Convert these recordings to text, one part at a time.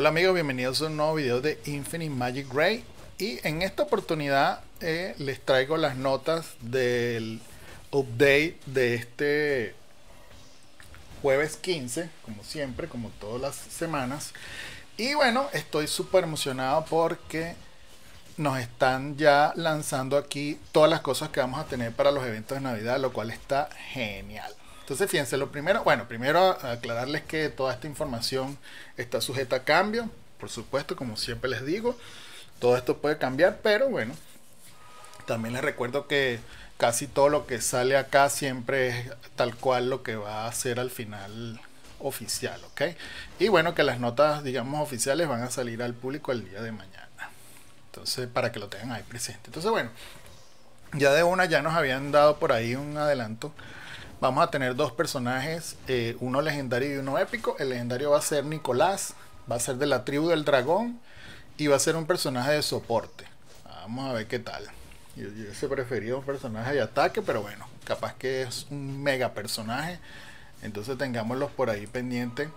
Hola amigos, bienvenidos a un nuevo video de Infinite Magic Gray y en esta oportunidad eh, les traigo las notas del update de este jueves 15, como siempre, como todas las semanas. Y bueno, estoy súper emocionado porque nos están ya lanzando aquí todas las cosas que vamos a tener para los eventos de Navidad, lo cual está genial. Entonces, fíjense, lo primero, bueno, primero aclararles que toda esta información está sujeta a cambio, por supuesto, como siempre les digo, todo esto puede cambiar, pero bueno, también les recuerdo que casi todo lo que sale acá siempre es tal cual lo que va a ser al final oficial, ¿ok? Y bueno, que las notas, digamos, oficiales van a salir al público el día de mañana. Entonces, para que lo tengan ahí presente. Entonces, bueno, ya de una ya nos habían dado por ahí un adelanto vamos a tener dos personajes, eh, uno legendario y uno épico. El legendario va a ser Nicolás, va a ser de la tribu del dragón y va a ser un personaje de soporte. Vamos a ver qué tal. Yo, se prefería un personaje de ataque, pero bueno, capaz que es un mega personaje. Entonces tengámoslos por ahí pendiente.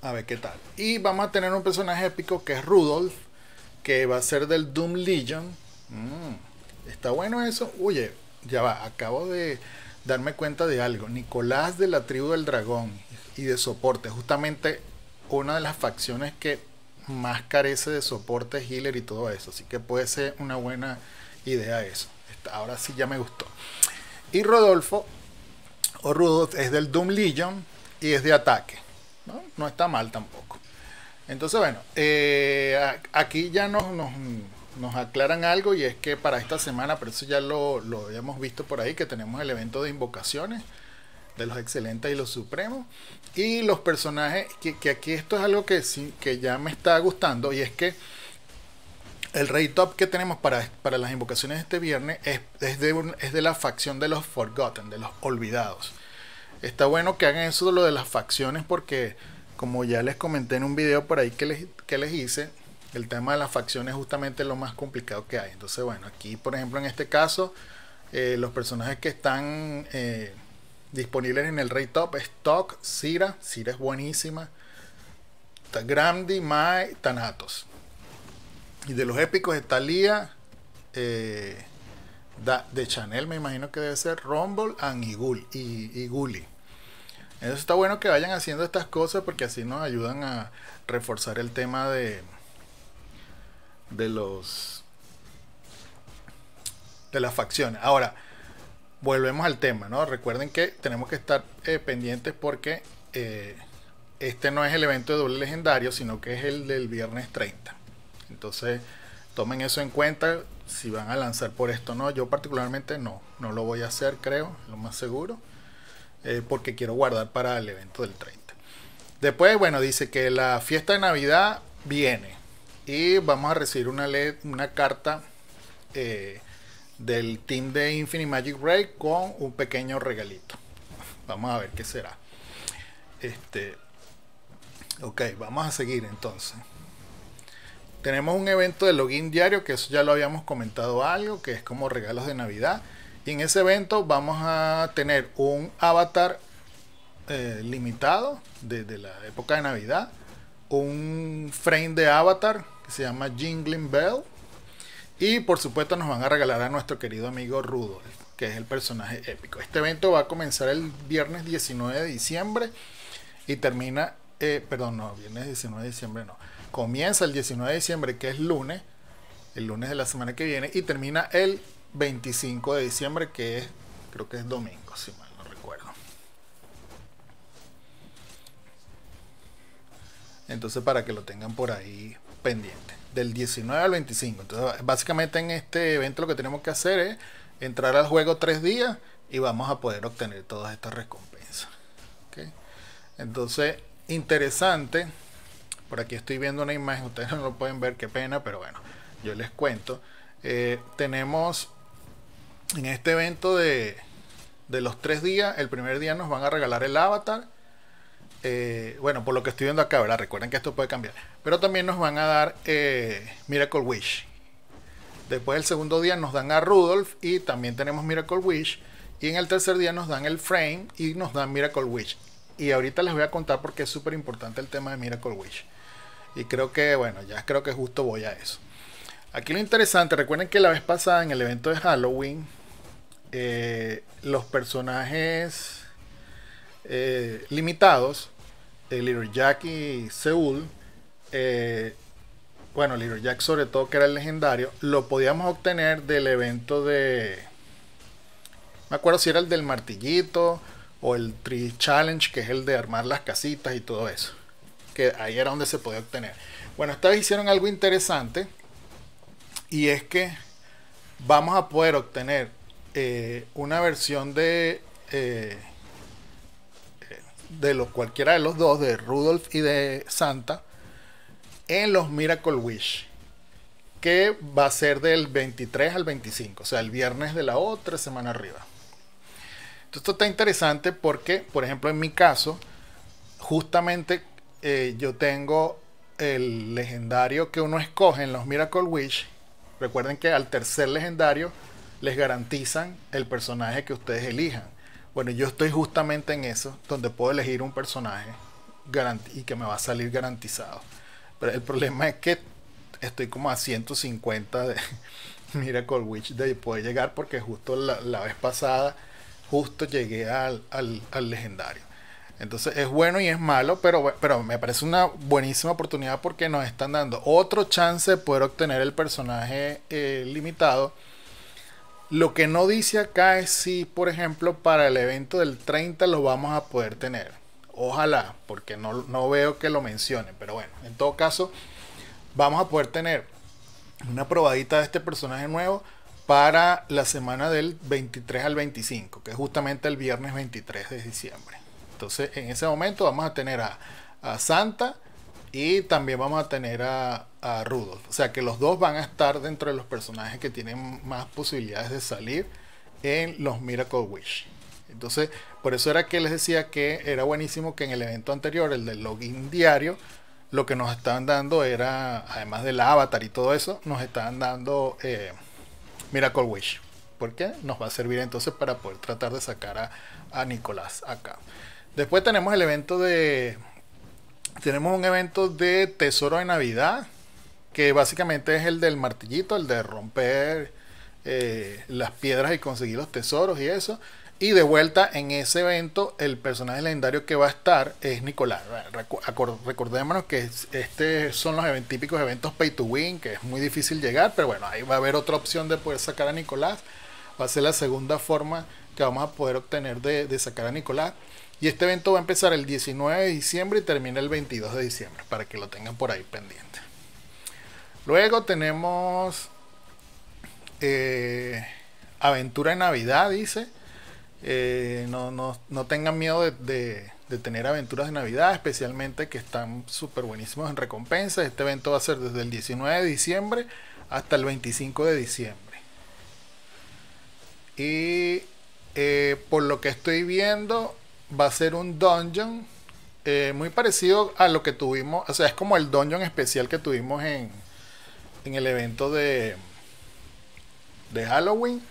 A ver qué tal. Y vamos a tener un personaje épico que es Rudolf, que va a ser del Doom Legion. Mm, está bueno eso. Oye, ya va, acabo de darme cuenta de algo. Nicolás de la tribu del dragón y de soporte, justamente una de las facciones que más carece de soporte es healer y todo eso. Así que puede ser una buena idea eso. Ahora sí ya me gustó. Y Rodolfo, o Rudolf, es del Doom Legion y es de ataque. No, está mal tampoco. Entonces, bueno, eh, aquí ya no nos nos aclaran algo y es que para esta semana, pero eso ya lo, lo habíamos visto por ahí, que tenemos el evento de invocaciones de los excelentes y los supremos. Y los personajes, que, aquí esto es algo que, sí, que ya me está gustando y es que el rey top que tenemos para, para las invocaciones de este viernes es, de es de la facción de los forgotten, de los olvidados. Está bueno que hagan eso de lo de las facciones porque, como ya les comenté en un video por ahí que les hice, el tema de las facciones justamente lo más complicado que hay. Entonces, bueno, aquí, por ejemplo, en este caso, eh, los personajes que están eh, disponibles en el Rey Top Stock, Tok, Sira, Sira es buenísima, Gramdi, Mai, Tanatos Y de los épicos está lia eh, de Chanel me imagino que debe ser, Rumble and y, Eso está bueno que vayan haciendo estas cosas porque así nos ayudan a reforzar el tema de, de los de las facciones. Ahora, volvemos al tema, ¿no? Recuerden que tenemos que estar eh, pendientes porque eh, este no es el evento de doble legendario, sino que es el del viernes 30. Entonces, tomen eso en cuenta si van a lanzar por esto, ¿no? Yo particularmente no, no lo voy a hacer, creo, lo más seguro, eh, porque quiero guardar para el evento del 30. Después, bueno, dice que la fiesta de Navidad viene. Y vamos a recibir una, una carta eh, del team de Infinity Magic Break con un pequeño regalito. Vamos a ver qué será. Este, ok, vamos a seguir entonces. Tenemos un evento de login diario, que eso ya lo habíamos comentado algo, que es como regalos de Navidad. Y en ese evento vamos a tener un avatar eh, limitado desde la época de Navidad, un frame de avatar se llama Jingling Bell. Y por supuesto nos van a regalar a nuestro querido amigo Rudolf, que es el personaje épico. Este evento va a comenzar el viernes 19 de diciembre y termina, eh, perdón, no, viernes 19 de diciembre no. Comienza el 19 de diciembre, que es lunes, el lunes de la semana que viene, y termina el 25 de diciembre, que es, creo que es domingo, si mal no recuerdo. Entonces para que lo tengan por ahí pendiente, del 19 al 25. Entonces, básicamente en este evento lo que tenemos que hacer es entrar al juego tres días y vamos a poder obtener todas estas recompensas. Entonces, interesante. Por aquí estoy viendo una imagen, ustedes no lo pueden ver, qué pena, pero bueno, yo les cuento. Eh, tenemos en este evento de, de los tres días, el primer día nos van a regalar el avatar. Eh, bueno, por lo que estoy viendo acá, ¿verdad? Recuerden que esto puede cambiar. Pero también nos van a dar eh, Miracle Wish. Después del segundo día nos dan a Rudolph y también tenemos Miracle Wish. Y en el tercer día nos dan el Frame y nos dan Miracle Wish. Y ahorita les voy a contar porque es súper importante el tema de Miracle Wish. Y creo que, bueno, ya creo que justo voy a eso. Aquí lo interesante, recuerden que la vez pasada en el evento de Halloween, eh, los personajes eh, limitados, el Little Jack y Seúl, eh, bueno, Little Jack sobre todo, que era el legendario, lo podíamos obtener del evento de... Me acuerdo si era el del martillito o el Tree Challenge, que es el de armar las casitas y todo eso. Que ahí era donde se podía obtener. Bueno, esta vez hicieron algo interesante y es que vamos a poder obtener eh, una versión de... Eh, de cualquiera de los dos, de Rudolf y de Santa, en los Miracle Wish, que va a ser del 23 al 25, o sea, el viernes de la otra semana arriba. esto está interesante porque, por ejemplo, en mi caso, justamente eh, yo tengo el legendario que uno escoge en los Miracle Wish. Recuerden que al tercer legendario les garantizan el personaje que ustedes elijan. Bueno, yo estoy justamente en eso, donde puedo elegir un personaje y que me va a salir garantizado. Pero el problema es que estoy como a 150 de Miracle Witch de poder llegar porque justo la, vez pasada, justo llegué al, legendario. Entonces es bueno y es malo, pero, pero me parece una buenísima oportunidad porque nos están dando otro chance de poder obtener el personaje eh, limitado. Lo que no dice acá es si, por ejemplo, para el evento del 30 lo vamos a poder tener. Ojalá, porque no, veo que lo mencionen. Pero bueno, en todo caso, vamos a poder tener una probadita de este personaje nuevo para la semana del 23 al 25, que es justamente el viernes 23 de diciembre. Entonces, en ese momento vamos a tener a, Santa y también vamos a tener a, a, O sea que los dos van a estar dentro de los personajes que tienen más posibilidades de salir en los Miracle Wish. Entonces, por eso era que les decía que era buenísimo que en el evento anterior, el del login diario, lo que nos estaban dando era, además del avatar y todo eso, nos estaban dando eh, Miracle Wish. Porque nos va a servir entonces para poder tratar de sacar a, Nicolás acá. Después tenemos el evento de. Tenemos un evento de Tesoro de Navidad. Que básicamente es el del martillito, el de romper eh, las piedras y conseguir los tesoros y eso. Y de vuelta en ese evento, el personaje legendario que va a estar es Nicolás. Recordémonos que estos son los típicos eventos pay to win, que es muy difícil llegar, pero bueno, ahí va a haber otra opción de poder sacar a Nicolás. Va a ser la segunda forma que vamos a poder obtener de, sacar a Nicolás. Y este evento va a empezar el 19 de diciembre y termina el 22 de diciembre, para que lo tengan por ahí pendiente. Luego tenemos eh, Aventura en Navidad, dice eh, no, no, tengan miedo de, tener aventuras de Navidad, especialmente que están súper buenísimos en recompensas. Este evento va a ser desde el 19 de diciembre hasta el 25 de diciembre. Y eh, por lo que estoy viendo, va a ser un dungeon eh, muy parecido a lo que tuvimos. O sea, es como el dungeon especial que tuvimos en, en el evento de, de Halloween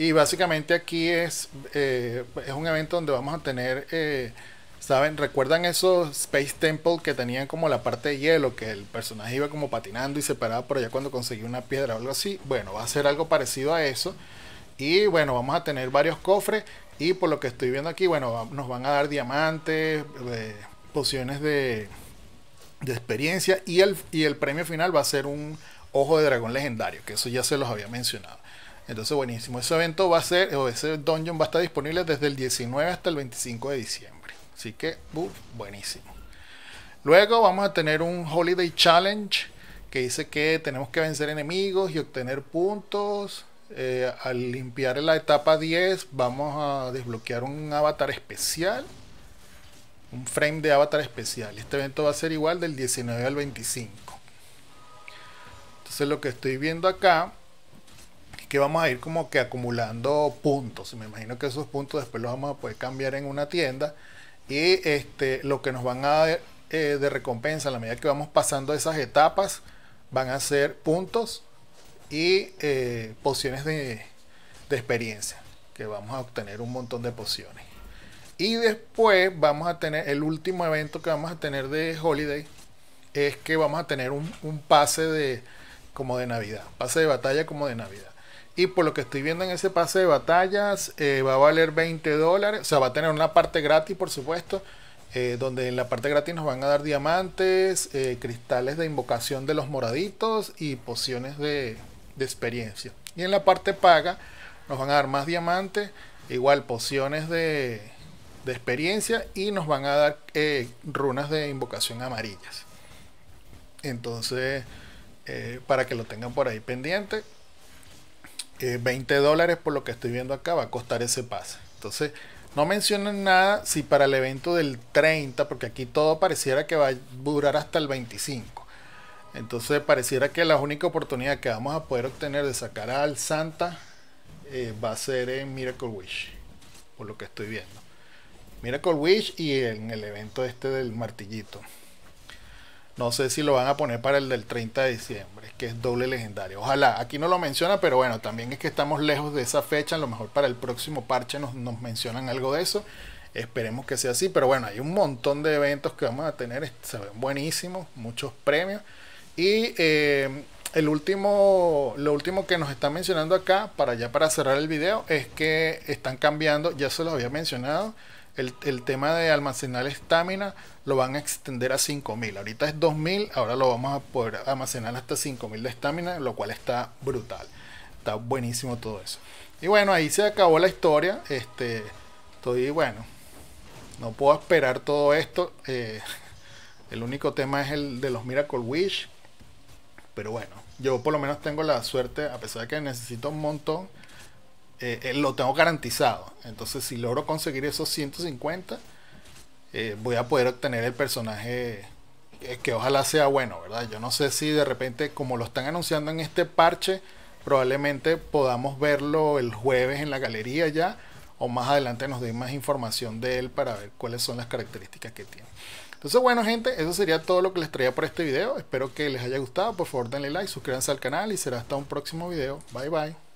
y básicamente aquí es, eh, es un evento donde vamos a tener, eh, ¿saben? ¿Recuerdan esos Space Temple que tenían como la parte de hielo, que el personaje iba como patinando y se paraba por allá cuando conseguía una piedra o algo así? Bueno, va a ser algo parecido a eso. Y bueno, vamos a tener varios cofres y por lo que estoy viendo aquí, bueno, nos van a dar diamantes, eh, pociones de, de experiencia y el, y el premio final va a ser un ojo de dragón legendario, que eso ya se los había mencionado. Entonces, buenísimo. Ese evento va a ser, o ese dungeon va a estar disponible desde el 19 hasta el 25 de diciembre. Así que, uh, buenísimo. Luego vamos a tener un Holiday Challenge que dice que tenemos que vencer enemigos y obtener puntos. Eh, al limpiar la etapa 10 vamos a desbloquear un avatar especial. Un frame de avatar especial. Este evento va a ser igual del 19 al 25. Entonces lo que estoy viendo acá que vamos a ir como que acumulando puntos. Me imagino que esos puntos después los vamos a poder cambiar en una tienda. Y este, lo que nos van a dar eh, de recompensa a la medida que vamos pasando esas etapas van a ser puntos y eh, pociones de, experiencia. Que vamos a obtener un montón de pociones. Y después vamos a tener el último evento que vamos a tener de Holiday. Es que vamos a tener un, un pase de como de Navidad. Pase de batalla como de Navidad. Y por lo que estoy viendo en ese pase de batallas, eh, va a valer 20 dólares. O sea, va a tener una parte gratis, por supuesto. Eh, donde en la parte gratis nos van a dar diamantes, eh, cristales de invocación de los moraditos y pociones de, de, experiencia. Y en la parte paga nos van a dar más diamantes, igual pociones de, de experiencia y nos van a dar runas de invocación amarillas. Entonces, para que lo tengan por ahí pendiente, 20 eh, dólares por lo que estoy viendo acá va a costar ese pase. Entonces, no mencionan nada si para el evento del 30, porque aquí todo pareciera que va a durar hasta el 25. Entonces pareciera que la única oportunidad que vamos a poder obtener de sacar al Santa eh, va a ser en Miracle Wish, por lo que estoy viendo. Miracle Wish y en el evento este del martillito. No sé si lo van a poner para el del 30 de diciembre, que es doble legendario. Ojalá, aquí no lo menciona, pero bueno, también es que estamos lejos de esa fecha. A lo mejor para el próximo parche nos, mencionan algo de eso. Esperemos que sea así, pero bueno, hay un montón de eventos que vamos a tener, se ven buenísimos, muchos premios. Y eh, el último, lo último que nos está mencionando acá, para ya para cerrar el video, es que están cambiando, ya se lo había mencionado, el, tema de almacenar estamina lo van a extender a 5000. Ahorita es 2000, ahora lo vamos a poder almacenar hasta 5000 de estamina, lo cual está brutal. Está buenísimo todo eso. Y bueno, ahí se acabó la historia. Este, estoy, bueno, no puedo esperar todo esto. Eh, el único tema es el de los Miracle Wish. Pero bueno, yo por lo menos tengo la suerte, a pesar de que necesito un montón eh, eh, lo tengo garantizado. Entonces, si logro conseguir esos 150, eh, voy a poder obtener el personaje que, que, ojalá sea bueno, ¿verdad? Yo no sé si de repente, como lo están anunciando en este parche, probablemente podamos verlo el jueves en la galería ya, o más adelante nos den más información de él para ver cuáles son las características que tiene. Entonces, bueno, gente, eso sería todo lo que les traía por este video. Espero que les haya gustado. Por favor, denle like, suscríbanse al canal y será hasta un próximo video. Bye, bye.